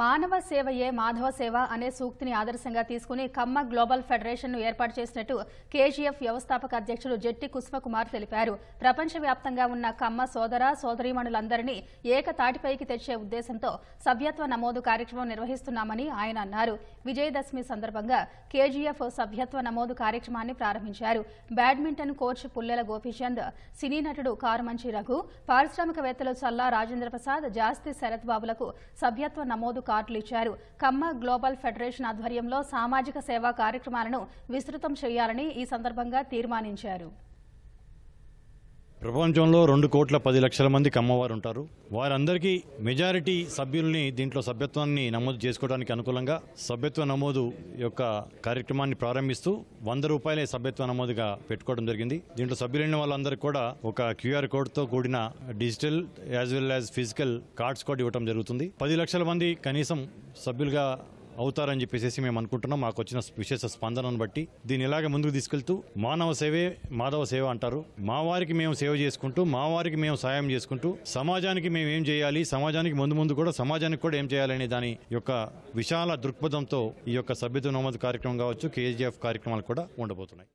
మానవ సేవయే మాధవ సేవ అనే సూక్తిని ఆదర్శంగా తీసుకుని కమ్మ గ్లోబల్ ఫెడరేషన్ను ఏర్పాటు చేసినట్టు కేజీఎఫ్ వ్యవస్థాపక అధ్యక్షులు జెట్టి కుమార్ తెలిపారు ప్రపంచవ్యాప్తంగా ఉన్న కమ్మ సోదర సోదరీమణులందరినీ ఏకతాటిపైకి తెచ్చే ఉద్దేశంతో సభ్యత్వ నమోదు కార్యక్రమం నిర్వహిస్తున్నామని ఆయన అన్నారు విజయదశమి సందర్భంగా కేజీఎఫ్ సభ్యత్వ నమోదు కార్యక్రమాన్ని ప్రారంభించారు బ్యాడ్మింటన్ కోచ్ పుల్లెల గోపీచంద్ సినీ నటుడు కారుమంచి రఘు పారిశ్రామికవేత్తలు చల్లా రాజేంద్ర ప్రసాద్ జాస్తి శరత్ బాబులకు సభ్యత్వ నమోదు కార్డులు ఇచ్చారు ఖమ్మ గ్లోబల్ ఫెడరేషన్ ఆధ్వర్యంలో సామాజిక సేవా కార్యక్రమాలను విస్తృతం చేయాలని ఈ సందర్భంగా తీర్మానించారు ప్రపంచంలో రెండు కోట్ల పది లక్షల మంది కమ్మవారు ఉంటారు వారందరికీ మెజారిటీ సభ్యుల్ని దీంట్లో సభ్యత్వాన్ని నమోదు చేసుకోవడానికి అనుకూలంగా సభ్యత్వ నమోదు యొక్క కార్యక్రమాన్ని ప్రారంభిస్తూ వంద రూపాయలే సభ్యత్వ నమోదుగా పెట్టుకోవడం జరిగింది దీంట్లో సభ్యులైన వాళ్ళందరికీ కూడా ఒక క్యూఆర్ కోడ్తో కూడిన digital as well as physical cards కూడా ఇవ్వడం జరుగుతుంది పది లక్షల మంది కనీసం సభ్యులుగా అవుతారని చెప్పేసి మేము అనుకుంటున్నాం మాకు వచ్చిన విశేష స్పందనను బట్టి దీన్ని ఇలాగే ముందుకు తీసుకెళ్తూ మానవ సేవే మాధవ సేవ అంటారు మా వారికి మేము సేవ చేసుకుంటూ మా వారికి మేము సాయం చేసుకుంటూ సమాజానికి మేము ఏం చేయాలి సమాజానికి ముందు ముందు కూడా సమాజానికి కూడా ఏం చేయాలనే దాని యొక్క విశాల దృక్పథంతో ఈ యొక్క సభ్యత్వ నమోదు కార్యక్రమం కావచ్చు కేజీఎఫ్ కార్యక్రమాలు కూడా ఉండబోతున్నాయి